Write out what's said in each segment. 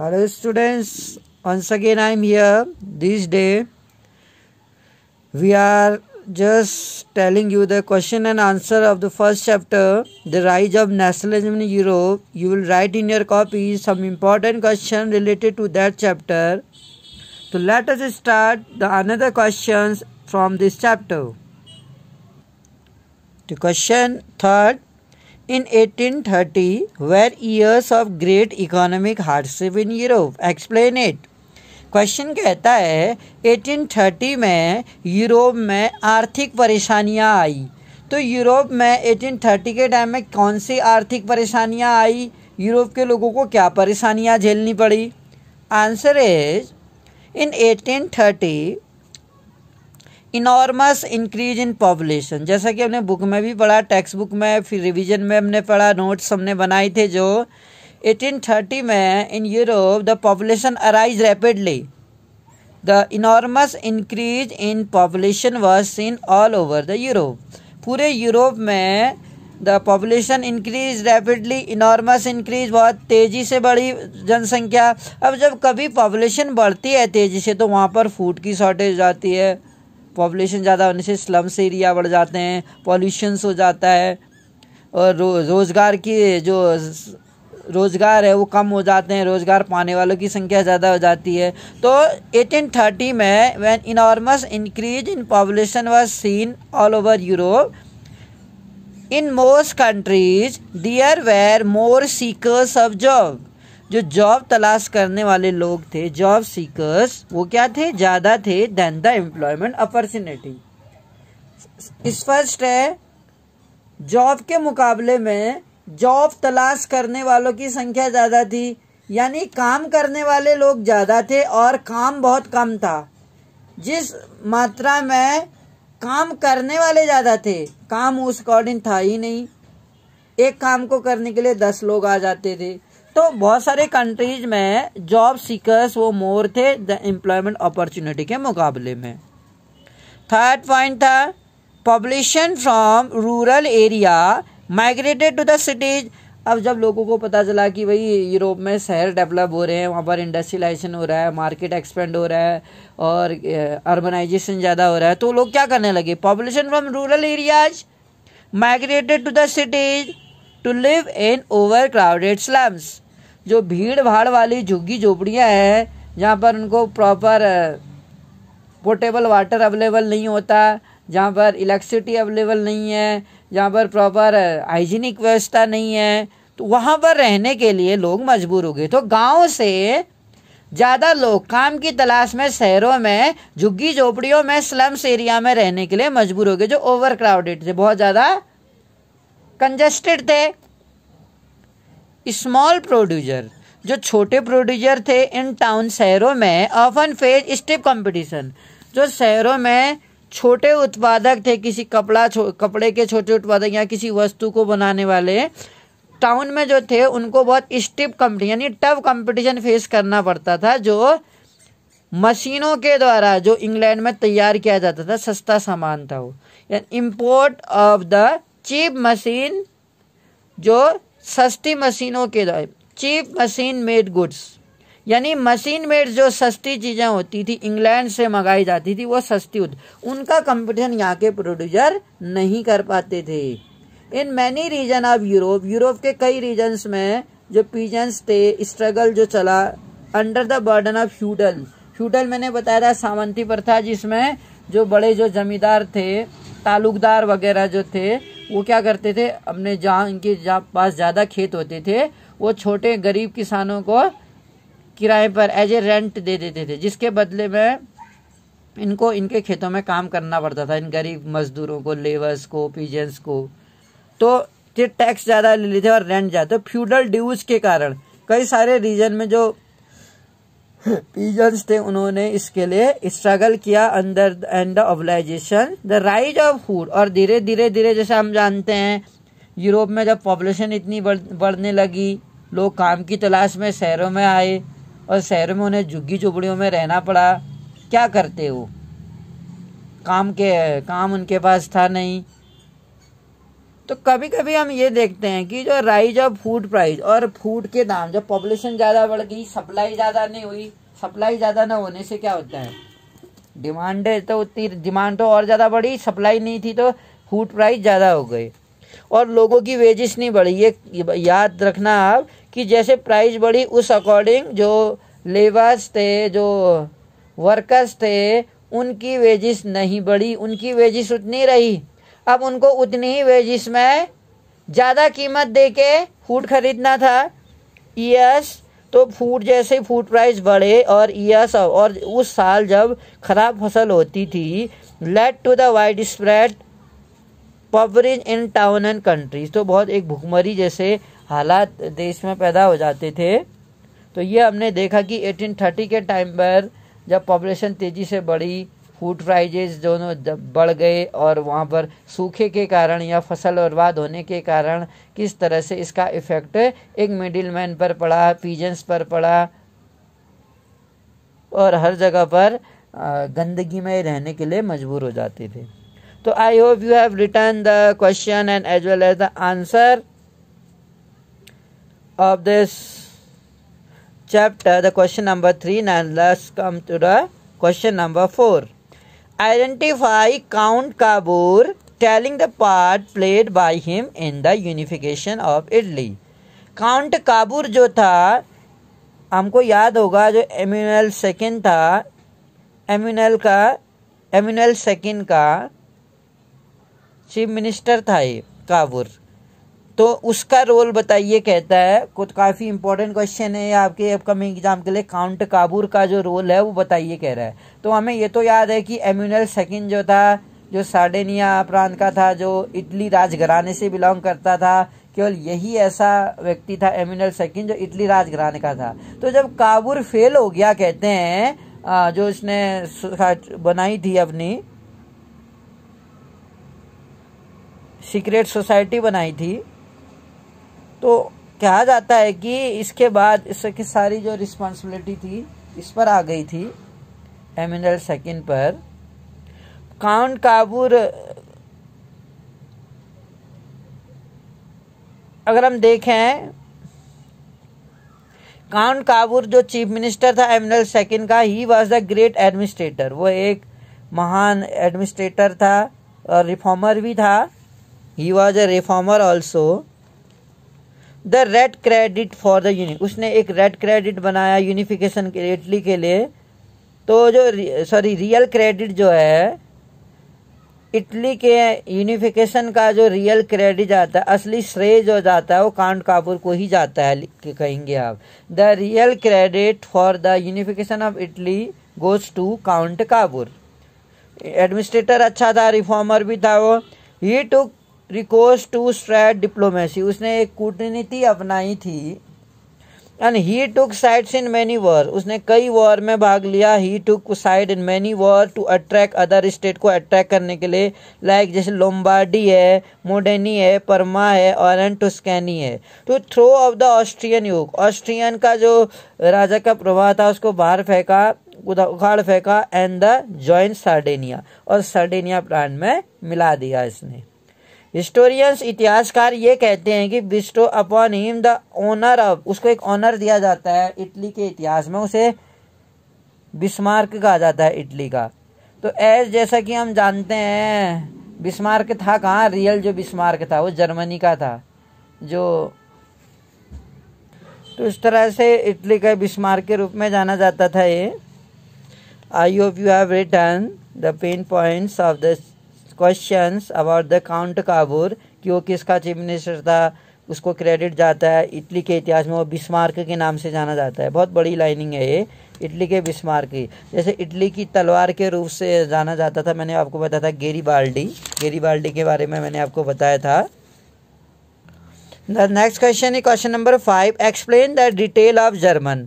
hello students once again i am here this day we are just telling you the question and answer of the first chapter the rise of nationalism in europe you will write in your copy some important question related to that chapter so let us start the another questions from this chapter the question third In 1830 were years of great economic hardship in Europe. Explain it. Question कहता है 1830 में Europe में आर्थिक परेशानियां आई तो Europe में 1830 के time में कौन सी आर्थिक परेशानियां आई यूरोप के लोगों को क्या परेशानियां झेलनी पड़ी answer is in 1830 enormous increase in population जैसा कि हमने बुक में भी पढ़ा टेक्स बुक में फिर रिविजन में हमने पढ़ा नोट्स हमने बनाए थे जो 1830 में in Europe the population arise rapidly the enormous increase in population was seen all over the Europe पूरे यूरोप में the population increase rapidly enormous increase बहुत तेज़ी से बढ़ी जनसंख्या अब जब कभी पॉपुलेशन बढ़ती है तेज़ी से तो वहाँ पर फूड की शॉर्टेज आती है पॉपुलेशन ज़्यादा होने से स्लम्स एरिया बढ़ जाते हैं पॉल्यूशंस हो जाता है और रो, रोज़गार की जो रोज़गार है वो कम हो जाते हैं रोज़गार पाने वालों की संख्या ज़्यादा हो जाती है तो 1830 में when enormous increase in population was seen all over Europe in most countries there were more seekers of job जो जॉब तलाश करने वाले लोग थे जॉब सीकर्स वो क्या थे ज़्यादा थे देन द एम्प्लॉयमेंट अपॉर्चुनिटी इस फर्स्ट है जॉब के मुकाबले में जॉब तलाश करने वालों की संख्या ज़्यादा थी यानी काम करने वाले लोग ज़्यादा थे और काम बहुत कम था जिस मात्रा में काम करने वाले ज़्यादा थे काम उस अकॉर्डिंग था ही नहीं एक काम को करने के लिए दस लोग आ जाते थे तो बहुत सारे कंट्रीज में जॉब सीकर्स वो मोर थे द एम्प्लॉयमेंट अपॉर्चुनिटी के मुकाबले में थर्ड पॉइंट था population from rural area migrated to the cities अब जब लोगों को पता चला कि भाई यूरोप में शहर डेवलप हो रहे हैं वहाँ पर इंडस्ट्रियलाइजेशन हो रहा है मार्केट एक्सपेंड हो रहा है और अर्बनाइजेशन ज़्यादा हो रहा है तो लोग क्या करने लगे population from rural areas migrated to the cities to live in overcrowded slums जो भीड़ भाड़ वाली झुग्गी झोपड़ियाँ हैं जहाँ पर उनको प्रॉपर पोर्टेबल वाटर अवेलेबल नहीं होता जहाँ पर इलेक्ट्रिसिटी अवेलेबल नहीं है जहाँ पर प्रॉपर हाइजीनिक व्यवस्था नहीं है तो वहाँ पर रहने के लिए लोग मजबूर हो गए तो गांव से ज़्यादा लोग काम की तलाश में शहरों में झुग्गी झोपड़ियों में स्लम्स एरिया में रहने के लिए मजबूर हो गए जो ओवर क्राउडेड थे बहुत ज़्यादा कंजस्टेड थे स्मॉल प्रोड्यूसर जो छोटे प्रोड्यूसर थे इन टाउन शहरों में ऑफन फेज स्टिप कंपटीशन जो शहरों में छोटे उत्पादक थे किसी कपड़ा कपड़े के छोटे उत्पादक या किसी वस्तु को बनाने वाले टाउन में जो थे उनको बहुत स्टिप कंपटी यानी टफ कंपटीशन फेस करना पड़ता था जो मशीनों के द्वारा जो इंग्लैंड में तैयार किया जाता था सस्ता सामान था वो import of the cheap machine जो सस्ती मशीनों के द्वारा चीप मशीन मेड गुड्स यानी मशीन मेड जो सस्ती चीज़ें होती थी इंग्लैंड से मंगाई जाती थी वो सस्ती होती उनका कंपटीशन यहाँ के प्रोड्यूसर नहीं कर पाते थे in many region of Europe Europe के कई रीजन्स में जो पीजेंस थे स्ट्रगल जो चला under the burden of feudal feudal मैंने बताया था सामंती प्रथा जिसमें जो बड़े जो जमींदार थे तालुकदार वगैरह जो थे वो क्या करते थे अपने जहाँ इनके जहाँ पास ज़्यादा खेत होते थे वो छोटे गरीब किसानों को किराए पर एज ए रेंट दे देते थे जिसके बदले में इनको इनके खेतों में काम करना पड़ता था इन गरीब मजदूरों को लेबर्स को पीजेंस को तो ये टैक्स ज़्यादा ले लेते और रेंट ज़्यादा तो फ्यूडल ड्यूज के कारण कई सारे रीजन में जो पीजन्स थे उन्होंने इसके लिए स्ट्रगल किया अंदर and obligation the rise of food और धीरे धीरे धीरे जैसे हम जानते हैं यूरोप में जब पॉपुलेशन इतनी बढ़ने लगी लोग काम की तलाश में शहरों में आए और शहरों में उन्हें झुग्गी झुपड़ियों में रहना पड़ा क्या करते वो काम के काम उनके पास था नहीं तो कभी कभी हम ये देखते हैं कि जो राइज ऑफ फूड प्राइस और फूड के दाम जब पॉपुलेशन ज़्यादा बढ़ गई सप्लाई ज़्यादा नहीं हुई सप्लाई ज़्यादा ना होने से क्या होता है डिमांड तो उतनी डिमांड तो और ज़्यादा बढ़ी सप्लाई नहीं थी तो फूड प्राइस ज़्यादा हो गई और लोगों की वेजेस नहीं बढ़ी ये याद रखना आप कि जैसे प्राइस बढ़ी उस अकॉर्डिंग जो लेबर्स थे जो वर्कर्स थे उनकी वेजिस नहीं बढ़ी उनकी वेजिस उतनी रही अब उनको उतनी ही वेजिस में ज़्यादा कीमत दे के फूड खरीदना था यस तो फूड जैसे फूड प्राइस बढ़े और यस और उस साल जब खराब फसल होती थी led to the widespread poverty in town and countries तो बहुत एक भुखमरी जैसे हालात देश में पैदा हो जाते थे तो ये हमने देखा कि 1830 के टाइम पर जब पॉपुलेशन तेज़ी से बढ़ी फूड प्राइजेज दोनों बढ़ गए और वहाँ पर सूखे के कारण या फसल बर्बाद होने के कारण किस तरह से इसका इफ़ेक्ट एक मिडिल मैन पर पड़ा पीजेंस पर पड़ा और हर जगह पर गंदगी में रहने के लिए मजबूर हो जाते थे तो I hope you have return the question and as well as the answer of this chapter the question number three and let's come to the question number four identify Count Kabur telling the part played by him in the unification of Italy. Count Cavour जो था हमको याद होगा जो एम्यूनल second था Emmanuel का Emmanuel second का chief minister था ये काबूर तो उसका रोल बताइए कहता है कुछ काफ़ी इंपॉर्टेंट क्वेश्चन है आपके अपकमिंग एग्जाम के लिए काउंट काबूर का जो रोल है वो बताइए कह रहा है तो हमें ये तो याद है कि एम्यूनल सेकिन जो था जो सार्डेनिया प्रांत का था जो इटली राजघराने से बिलोंग करता था केवल यही ऐसा व्यक्ति था एम्यूनल सेकिन जो इटली राजघराने का था तो जब काबुर फेल हो गया कहते हैं जो इसने बनाई थी अपनी सीक्रेट सोसाइटी बनाई थी तो कहा जाता है कि इसके बाद इसकी सारी जो रिस्पॉन्सिबिलिटी थी इस पर आ गई थी एमिनल सेकंड पर काउंट काबूर अगर हम देखें काउंट काबूर जो चीफ मिनिस्टर था एमिनल सेकंड का he was the great administrator वो एक महान एडमिनिस्ट्रेटर था और रिफॉर्मर भी था he was a reformer also the red credit for the यूनि उसने एक रेड क्रेडिट बनाया यूनिफिकेशन के इटली के लिए तो जो सॉरी रियल क्रेडिट जो है इटली के यूनिफिकेशन का जो रियल क्रेडिट जाता है असली श्रेय जो जाता है वो कांड कापुर को ही जाता है कहेंगे आप the real credit for the unification of Italy goes to Count Cavour administrator अच्छा था रिफॉर्मर भी था वो he took recourse to spread diplomacy उसने एक कूटनीति अपनाई थी and he took sides in many war उसने कई वॉर में भाग लिया he took side in many war to attract other state को अट्रैक्ट करने के लिए लाइक like जैसे लोम्बार्डी है मोडेनी है परमा है और टुस्कैनी है to throw off the Austrian yoke Austrian का जो राजा का प्रभाव था उसको बाहर फेंका उखाड़ फेंका एंड द जॉइंट सार्डेनिया और सार्डेनिया प्रांत में मिला दिया इसने हिस्टोरियंस इतिहासकार ये कहते हैं कि bestow upon him the honour of उसको एक ऑनर दिया जाता है इटली के इतिहास में उसे बिस्मार्क कहा जाता है इटली का तो एज जैसा कि हम जानते हैं बिस्मार्क था कहाँ रियल जो बिस्मार्क था वो जर्मनी का था जो तो इस तरह से इटली का बिस्मार्क के रूप में जाना जाता था ये I hope you have return the pen points of the question about the Count Cavour कि वो किसका चीफ मिनिस्टर था उसको क्रेडिट जाता है इटली के इतिहास में वो बिस्मार्क के नाम से जाना जाता है बहुत बड़ी लाइनिंग है ये इटली के बिस्मार्क की जैसे इटली की तलवार के रूप से जाना जाता था मैंने आपको बताया था गेरी बाल्डी गेरी बाल्डी के बारे में मैंने आपको बताया था द नेक्स्ट क्वेश्चन है question number five explain the detail of German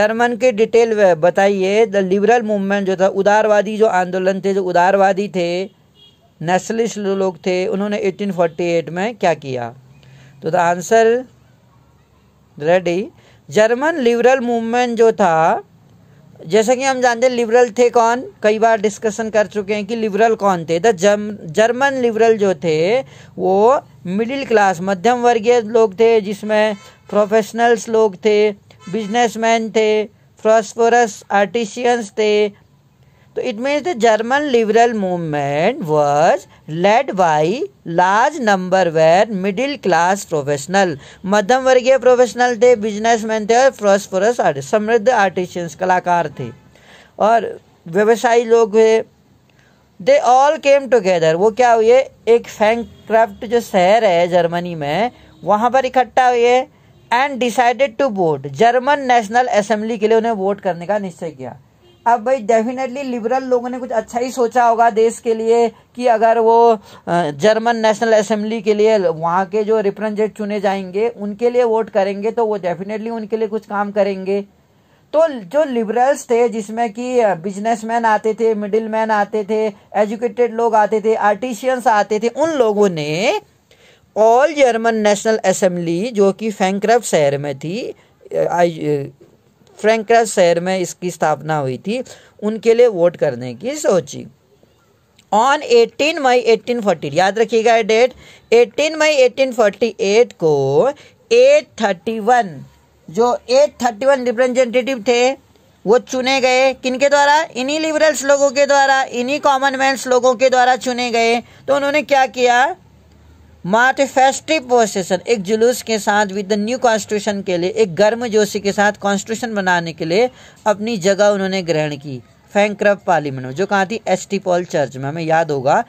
German के डिटेल बताइए द लिबरल मूवमेंट जो था उदारवादी जो आंदोलन थे जो उदारवादी थे नेशनलिस्ट जो लोग थे उन्होंने 1848 में क्या किया तो the answer ready German liberal movement जो था जैसा कि हम जानते हैं लिबरल थे कौन कई बार डिस्कशन कर चुके हैं कि लिबरल कौन थे द जर्मन लिबरल जो थे वो मिडिल क्लास मध्यम वर्गीय लोग थे जिसमें प्रोफेशनल्स लोग थे बिजनेसमैन थे फ्रॉस्फोरस आर्टिशियंस थे तो it means the German liberal movement was led by large number were middle class professional मध्यम वर्गीय प्रोफेशनल थे बिजनेसमैन थे और फ्रॉस्फोरस आर्टिस्ट समृद्ध आर्टिशियंस कलाकार थे और व्यवसायी लोग हुए दे ऑल केम टुगेदर वो क्या हुए एक फैंक्राफ्ट क्राफ्ट जो शहर है जर्मनी में वहाँ पर इकट्ठा हुए and decided to vote German national assembly के लिए उन्हें वोट करने का निश्चय किया अब भाई डेफिनेटली लिबरल लोगों ने कुछ अच्छा ही सोचा होगा देश के लिए कि अगर वो जर्मन नेशनल असेंबली के लिए वहाँ के जो रिप्रेजेंटेटिव चुने जाएंगे उनके लिए वोट करेंगे तो वो डेफिनेटली उनके लिए कुछ काम करेंगे तो जो लिबरल्स थे जिसमें कि बिजनेसमैन आते थे मिडिल मैन आते थे एजुकेटेड लोग आते थे आर्टिशियंस आते थे उन लोगों ने ऑल जर्मन नेशनल असेंबली जो कि फैंक्रफ शहर में थी फ्रेंकरा शहर में इसकी स्थापना हुई थी उनके लिए वोट करने की सोची ऑन 18 मई 1840 याद रखिएगा डेट 18 मई 1848 को 831 जो 831 रिप्रेजेंटेटिव थे वो चुने गए किनके द्वारा इन्हीं लिबरल्स लोगों के द्वारा इन्हीं कॉमनवेल्थ लोगों के द्वारा चुने गए तो उन्होंने क्या किया मार्टिफेस्टिव प्रोसेसन एक जुलूस के साथ विद द न्यू कॉन्स्टिट्यूशन के लिए एक गर्म जोशी के साथ कॉन्स्टिट्यूशन बनाने के लिए अपनी जगह उन्होंने ग्रहण की फैंक्रफ पार्लियामेंट में जो कहाँ थी एस टी पॉल चर्च में हमें याद होगा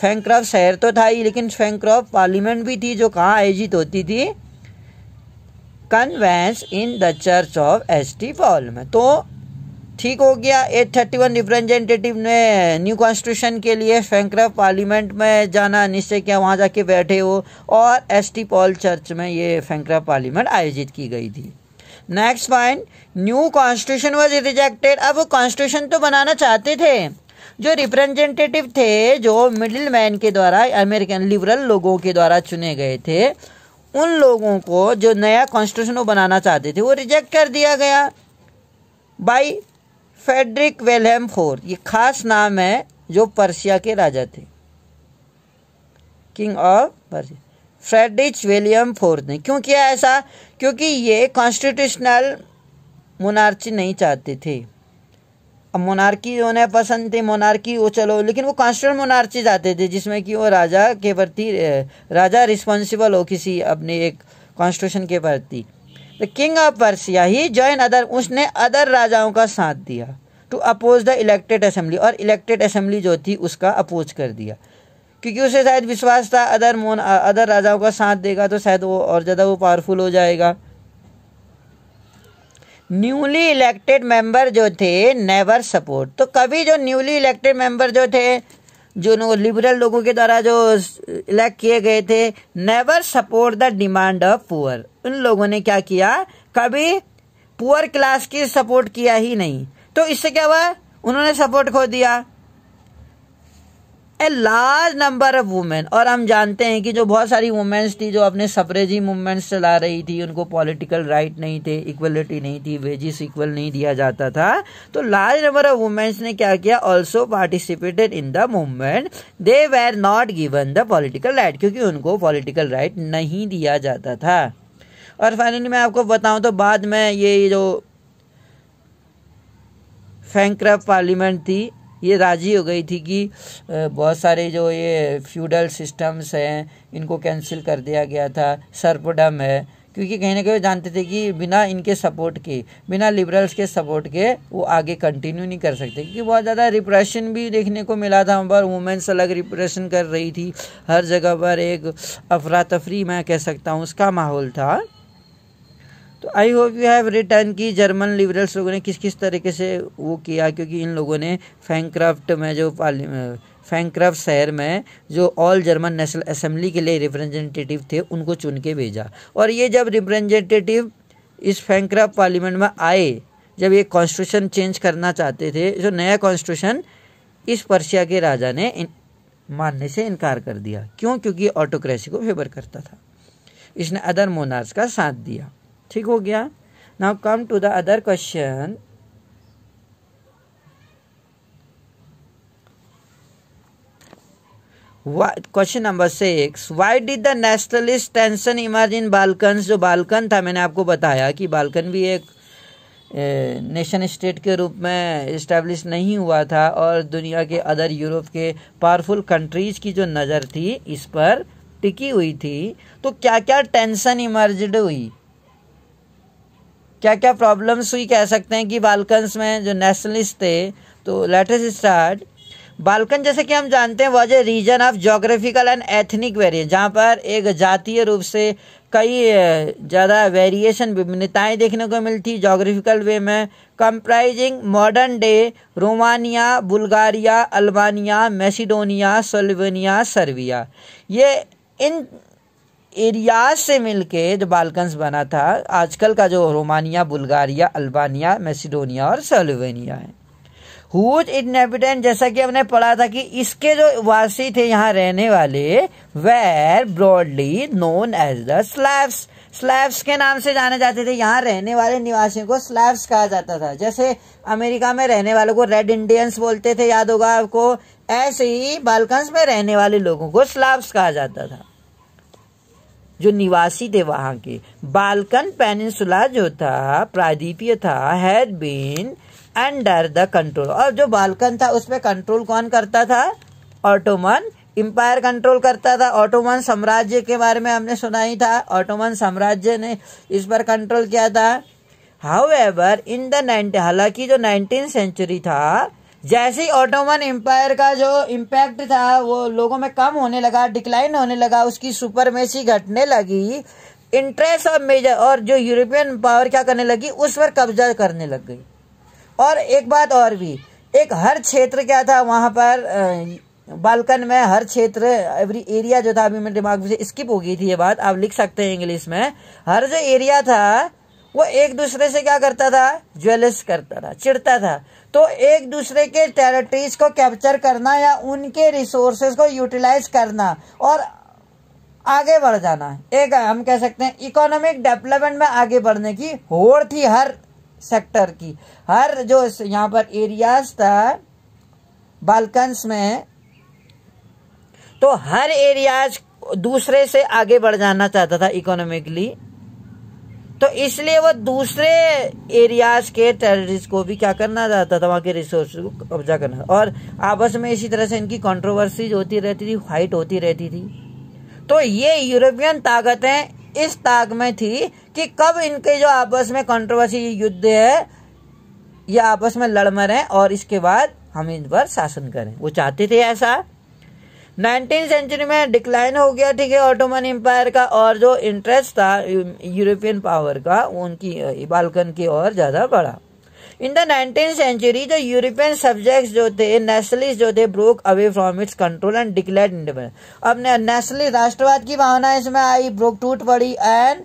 फैंक्रफ शहर तो था ही लेकिन फैंक्रफ पार्लियामेंट भी थी जो कहाँ आयोजित होती थी convenes in the church of S T Paul में तो ठीक हो गया एट थर्टी वन रिप्रेजेंटेटिव ने न्यू कॉन्स्टिट्यूशन के लिए फैंक्रा पार्लियामेंट में जाना निश्चय किया वहाँ जाके बैठे हो और एस टी पॉल चर्च में ये फैंक्रा पार्लियामेंट आयोजित की गई थी next point new constitution was rejected अब वो कॉन्स्टिट्यूशन तो बनाना चाहते थे जो रिप्रेजेंटेटिव थे जो मिडिल मैन के द्वारा अमेरिकन लिबरल लोगों के द्वारा चुने गए थे उन लोगों को जो नया कॉन्स्टिट्यूशन वो बनाना चाहते थे वो रिजेक्ट कर दिया गया बाई फेडरिक वेलहम फोर ये खास नाम है जो पर्सिया के राजा थे king of Persia Friedrich William fourth ने क्यों किया ऐसा क्योंकि ये कॉन्स्टिट्यूशनल मोनार्ची नहीं चाहते थे अब मोनार्की उन्हें पसंद थी मोनार्की वो चलो लेकिन वो कॉन्स्टेंट मोनार्ची चाहते थे जिसमें कि वो राजा के प्रति राजा रिस्पॉन्सिबल हो किसी अपने एक कॉन्स्टिट्यूशन के प्रति the king of Persia he join other उसने अदर राजाओं का साथ दिया to oppose the elected assembly और इलेक्टेड असेंबली जो थी उसका अपोज कर दिया क्योंकि उसे शायद विश्वास था अदर मोन अदर राजाओं का साथ देगा तो शायद वो और ज़्यादा वो पावरफुल हो जाएगा न्यूली इलेक्टेड मेंबर जो थे नेवर सपोर्ट तो कभी जो न्यूली इलेक्टेड मेंबर जो थे जो लिबरल लोगों के द्वारा जो इलेक्ट किए गए थे never support the demand of poor उन लोगों ने क्या किया कभी पुअर क्लास की सपोर्ट किया ही नहीं तो इससे क्या हुआ उन्होंने सपोर्ट खो दिया a large number of women और हम जानते हैं कि जो बहुत सारी वुमेन्स थी जो अपने सपरेजी मूवमेंट्स चला रही थी उनको पॉलिटिकल राइट नहीं थे इक्वलिटी नहीं थी वेजिस इक्वल नहीं दिया जाता था तो लार्ज नंबर ऑफ वुमेन्स ने क्या किया also participated in the movement they were not given the political right क्योंकि उनको पॉलिटिकल राइट नहीं दिया जाता था और फाइनली मैं आपको बताऊं तो बाद में ये जो फैंक्रप पार्लियामेंट थी ये राज़ी हो गई थी कि बहुत सारे जो ये फ्यूडल सिस्टम्स हैं इनको कैंसिल कर दिया गया था सर्पडम है क्योंकि कहीं ना कहीं जानते थे कि बिना इनके सपोर्ट के बिना लिबरल्स के सपोर्ट के वो आगे कंटिन्यू नहीं कर सकते क्योंकि बहुत ज़्यादा रिप्रेशन भी देखने को मिला था वहाँ पर वुमेंस अलग रिप्रेशन कर रही थी हर जगह पर एक अफरा तफरी मैं कह सकता हूँ उसका माहौल था तो I hope you have return की जर्मन लिबरल्स लोगों ने किस किस तरीके से वो किया क्योंकि इन लोगों ने फैंक्राफ्ट में जो पार्ली फैंक्राफ्ट शहर में जो ऑल जर्मन नेशनल असेंबली के लिए रिप्रेजेंटेटिव थे उनको चुन के भेजा और ये जब रिप्रेजेंटेटिव इस फैंक्राफ्ट पार्लियामेंट में आए जब ये कॉन्स्टिट्यूशन चेंज करना चाहते थे जो नया कॉन्स्टिट्यूशन इस पर्शिया के राजा ने इन, मानने से इनकार कर दिया क्यों क्योंकि ऑटोक्रेसी को फेवर करता था इसने अदर मोनार्स का साथ दिया ठीक हो गया now come to the other question question number six why did the nationalist tension emerge in Balkan जो बालकन था मैंने आपको बताया कि बालकन भी एक नेशन स्टेट के रूप में इस्टेब्लिश नहीं हुआ था और दुनिया के अदर यूरोप के पावरफुल कंट्रीज की जो नज़र थी इस पर टिकी हुई थी तो क्या क्या टेंशन इमर्ज हुई क्या क्या प्रॉब्लम्स हुई कह सकते हैं कि बालकन्स में जो नेशनलिस्ट थे तो लेटेस्ट स्टार्ट बालकन जैसे कि हम जानते हैं was a region of geographical and ethnic variation जहाँ पर एक जातीय रूप से कई ज़्यादा वेरिएशन विभिन्नताएँ देखने को मिलती जोग्राफिकल वे में comprising modern day Romania Bulgaria Albania Macedonia Slovenia Serbia ये इन एरिया से मिलके जो बालकंस बना था आजकल का जो रोमानिया बुल्गारिया अल्बानिया मैसिडोनिया और सलोवेनिया है हुज इनहेबिटेंट जैसा कि हमने पढ़ा था कि इसके जो वासी थे यहाँ रहने वाले were broadly known as the Slavs Slavs के नाम से जाने जाते थे यहाँ रहने वाले निवासियों को स्लैब्स कहा जाता था जैसे अमेरिका में रहने वालों को रेड इंडियंस बोलते थे याद होगा आपको ऐसे ही बालकंस में रहने वाले लोगों को स्लैब्स कहा जाता था जो निवासी थे वहां के बालकन पेनिसुला जो था प्रादीपीय था had been under the control और जो बालकन था उसमें कंट्रोल कौन करता था ऑटोमन एम्पायर कंट्रोल करता था ऑटोमन साम्राज्य के बारे में हमने सुना ही था ऑटोमन साम्राज्य ने इस पर कंट्रोल किया था however in the ninety हालांकि जो नाइनटीन सेंचुरी था जैसे ही ऑटोमन एम्पायर का जो इम्पैक्ट था वो लोगों में कम होने लगा डिक्लाइन होने लगा उसकी सुपरमेसी घटने लगी इंटरेस्ट ऑफ मेजर और जो यूरोपियन पावर क्या करने लगी उस पर कब्जा करने लग गई और एक बात और भी एक हर क्षेत्र क्या था वहाँ पर बालकन में हर क्षेत्र एवरी एरिया जो था अभी मेरे दिमाग में से स्किप हो गई थी ये बात आप लिख सकते हैं इंग्लिश में हर जो एरिया था वो एक दूसरे से क्या करता था ज्वेलस करता था चिड़ता था तो एक दूसरे के टेरिटरीज को कैप्चर करना या उनके रिसोर्सेज को यूटिलाइज करना और आगे बढ़ जाना एक हम कह सकते हैं इकोनॉमिक डेवलपमेंट में आगे बढ़ने की होड़ थी हर सेक्टर की हर जो यहाँ पर एरियाज था बालकन्स में तो हर एरियाज दूसरे से आगे बढ़ जाना चाहता था इकोनॉमिकली तो इसलिए वह दूसरे एरियाज के टेररिस्ट को भी क्या करना चाहता था वहां के रिसोर्स को कब्जा करना और आपस में इसी तरह से इनकी कंट्रोवर्सीज होती रहती थी फाइट होती रहती थी तो ये यूरोपियन ताकतें इस ताक में थी कि कब इनके जो आपस में कंट्रोवर्सी युद्ध है ये आपस में लड़ मरें और इसके बाद हम इन पर शासन करें वो चाहते थे ऐसा नाइनटीन सेंचुरी में डिक्लाइन हो गया ठीक है ऑटोमन एम्पायर का और जो इंटरेस्ट था यूरोपियन पावर का उनकी बालकन की ओर ज़्यादा बढ़ा इन द नाइनटीन सेंचुरी जो यूरोपियन सब्जेक्ट जो थे नेशनलिस्ट जो थे broke away from its control and declare independence अब नेशनली राष्ट्रवाद की भावना इसमें आई ब्रोक टूट पड़ी एंड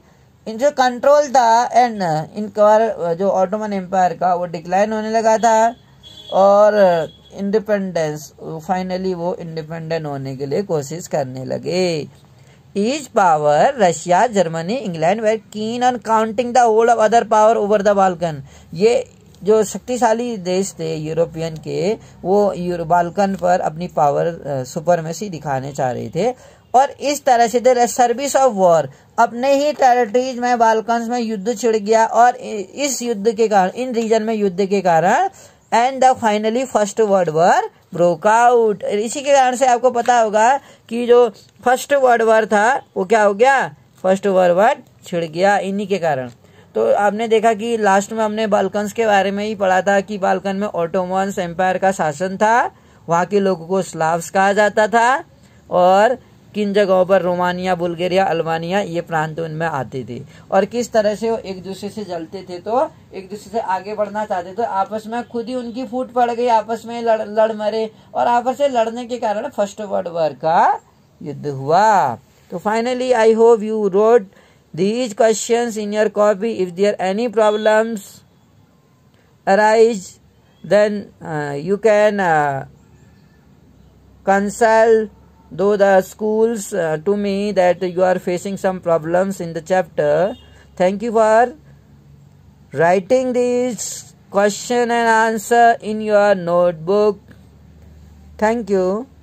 इन जो कंट्रोल था एंड इनका जो ऑटोमन एम्पायर का वो डिक्लाइन होने लगा था और इंडिपेंडेंस फाइनली वो इंडिपेंडेंट होने के लिए कोशिश करने लगे each power Russia Germany England were keen on counting the whole of other power over the Balkan ये जो शक्तिशाली देश थे यूरोपियन के वो बाल्कन पर अपनी पावर सुपरमेसी दिखाने चाह रहे थे और इस तरह से सर्विस ऑफ वॉर अपने ही टेरिटरीज में बाल्कन में युद्ध छिड़ गया और इस युद्ध के कारण इन रीजन में युद्ध के कारण and the finally first world war broke out इसी के कारण से आपको पता होगा कि जो फर्स्ट वर्ड वर था वो क्या हो गया फर्स्ट वर्ड वर्ड छिड़ गया इन्हीं के कारण तो आपने देखा कि लास्ट में हमने बालकन्स के बारे में ही पढ़ा था कि बालकन में ऑटोमन्स एम्पायर का शासन था वहां के लोगों को स्लाव्स कहा जाता था और किन जगहों पर रोमानिया बुल्गारिया अल्बानिया ये प्रांत उनमें आते थे और किस तरह से वो एक दूसरे से जलते थे तो एक दूसरे से आगे बढ़ना चाहते थे तो आपस में खुद ही उनकी फूट पड़ गई आपस में लड़ लड़ मरे और आपस में लड़ने के कारण फर्स्ट वर्ल्ड वॉर का युद्ध हुआ तो finally I hope you wrote these question in your copy if there any problems arise then you can consult though the schools uh, to me that you are facing some problems in the chapter thank you for writing these question and answer in your notebook thank you